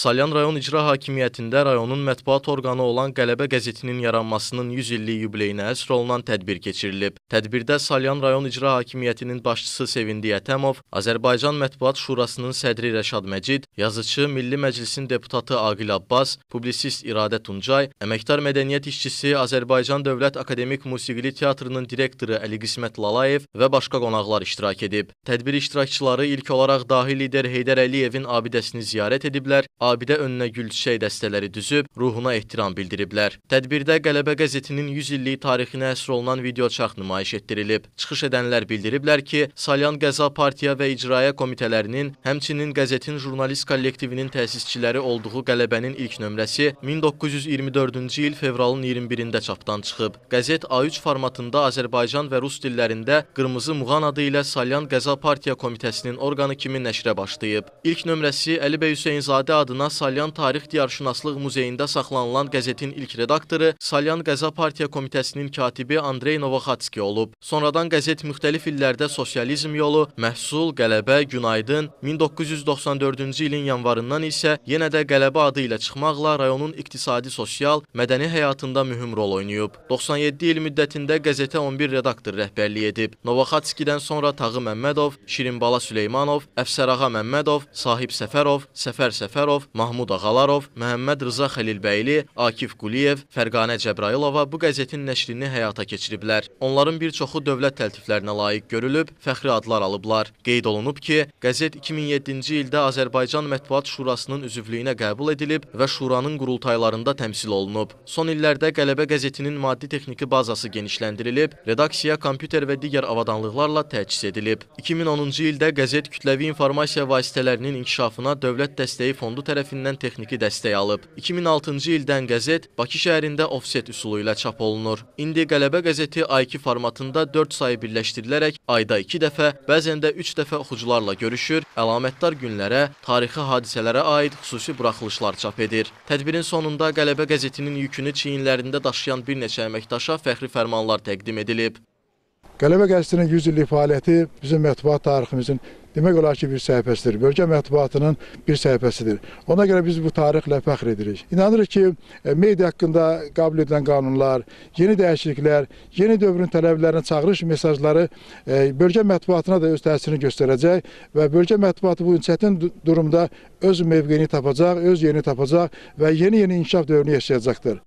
Salyan rayon icra hakimiyyətində rayonun mətbuat orqanı olan Qələbə qəzetinin yaranmasının 100 illik yubileyinə həsr olunan tədbir keçirilib. Tədbirdə Salyan rayon icra hakimiyyətinin başçısı Sevindi Yətəmov, Azərbaycan Mətbuat Şurasının sədri Rəşad Məcid, yazıçı Milli Məclisin deputatı Aqil Abbas, publisist İradə Tuncay, əməkdar mədəniyyət işçisi Azərbaycan Dövlət Akademik Musiqili Teatrının direktoru Əli Qismət Lalayev və başqa qonaqlar iştirak edib. Tədbir iştirakçıları ilk olaraq dahi lider Heydər Əliyevin abidəsini ziyarət ediblər, abidə önünə gül çiçək dəstələri düzüb, ruhuna ehtiram bildiriblər. Tədbirdə Qələbə qəzetinin 100 illik tarixinə həsr olunan videoçax nümayiş etdirilib. Çıxış edənlər bildiriblər ki, Salyan Qəza Partiya və İcraiyyə Komitələrinin, həmçinin qəzetin jurnalist kollektivinin təsisçiləri olduğu Qələbənin ilk nömrəsi 1924-cü il fevralın 21-də çapdan çıxıb. Qəzet A3 formatında Azərbaycan və Rus dillərində Qırmızı Muğan adı ilə Salyan Qəza Partiya Komitəsinin orqanı kimi nəşrə başlayıb. İlk nömrəsi Əli bəy Hüseynzadə adı adına Salyan Tarix Diyarşünaslıq Muzeyində saxlanılan qəzetin ilk redaktoru Salyan Qəza Partiya Komitəsinin katibi Andrey Novoxatski olub. Sonradan qəzet müxtəlif illərdə sosializm yolu, məhsul, qələbə, günaydın, 1994-cü ilin yanvarından isə yenə də qələbə adı ilə çıxmaqla rayonun iqtisadi, sosial, mədəni həyatında mühüm rol oynayıb. 97 il müddətində qəzetə 11 redaktor rəhbərlik edib. Novoxatskidən sonra Tağı Məmmədov, Şirinbala Süleymanov, Əfsərağa Məmmədov, Sahib Səfərov, Səfər Səfərov, Əliyev, Mahmud Ağalarov, Məhəmməd Rıza Xəlilbəyli, Akif Quliyev, Fərqanə Cəbrayilova bu qəzetin nəşrini həyata keçiriblər. Onların bir çoxu dövlət təltiflərinə layiq görülüb, fəxri adlar alıblar. Qeyd olunub ki, qəzet 2007-ci ildə Azərbaycan Mətbuat Şurasının üzvlüyünə qəbul edilib və şuranın qurultaylarında təmsil olunub. Son illərdə Qələbə qəzetinin maddi-texniki bazası genişləndirilib, redaksiya, kompüter və digər avadanlıqlarla təchiz edilib. 2010-cu ildə qəzet kütləvi informasiya vasitələrinin inkişafına dövlət dəstəyi fondu təşkil edilib tərəfindən texniki dəstək alıb. 2006-cı ildən qəzet Bakı şəhərində ofset üsulu ilə çap olunur. İndi Qələbə qəzeti A2 formatında 4 sayı birləşdirilərək ayda 2 dəfə, bəzən də 3 dəfə oxucularla görüşür, əlamətdar günlərə, tarixi hadisələrə aid xüsusi buraxılışlar çap edir. Tədbirin sonunda Qələbə qəzetinin yükünü çiyinlərində daşıyan bir neçə əməkdaşa fəxri fərmanlar təqdim edilib. Qələbə qəzetinin 100 illik fəaliyyəti bizim mətbuat tariximizin demək olar ki, bir səhifəsidir. Bölgə mətbuatının bir səhifəsidir. Ona görə biz bu tarixlə fəxr edirik. İnanırıq ki, e, media haqqında qəbul edilən qanunlar, yeni dəyişikliklər, yeni dövrün tələblərinə çağırış mesajları e, bölgə mətbuatına da öz təsirini göstərəcək və bölgə mətbuatı bu çətin durumda öz mövqeyini tapacaq, öz yerini tapacaq və yeni-yeni inkişaf dövrünü yaşayacaqdır.